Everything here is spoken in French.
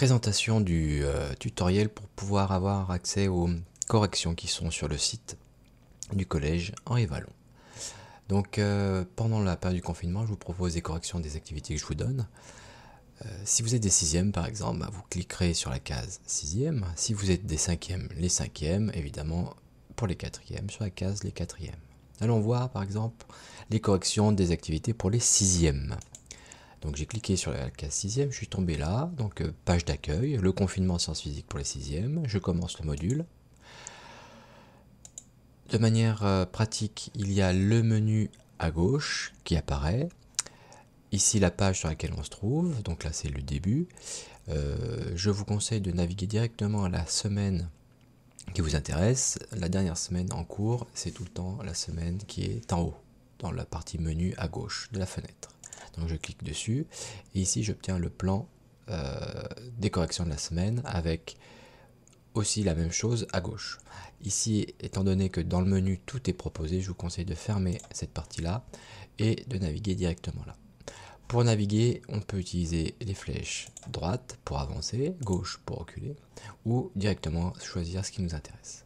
présentation du euh, tutoriel pour pouvoir avoir accès aux corrections qui sont sur le site du collège Henri Vallon. Donc euh, pendant la période du confinement, je vous propose des corrections des activités que je vous donne. Euh, si vous êtes des sixièmes par exemple, vous cliquerez sur la case sixième. Si vous êtes des cinquièmes, les cinquièmes, évidemment pour les quatrièmes, sur la case les quatrièmes. Allons voir par exemple les corrections des activités pour les sixièmes. Donc j'ai cliqué sur la case 6 je suis tombé là, donc euh, page d'accueil, le confinement en sciences physiques pour les 6 je commence le module. De manière euh, pratique, il y a le menu à gauche qui apparaît. Ici la page sur laquelle on se trouve, donc là c'est le début. Euh, je vous conseille de naviguer directement à la semaine qui vous intéresse. La dernière semaine en cours, c'est tout le temps la semaine qui est en haut, dans la partie menu à gauche de la fenêtre. Donc je clique dessus et ici j'obtiens le plan euh, des corrections de la semaine avec aussi la même chose à gauche. Ici, étant donné que dans le menu tout est proposé, je vous conseille de fermer cette partie-là et de naviguer directement là. Pour naviguer, on peut utiliser les flèches droite pour avancer, gauche pour reculer, ou directement choisir ce qui nous intéresse.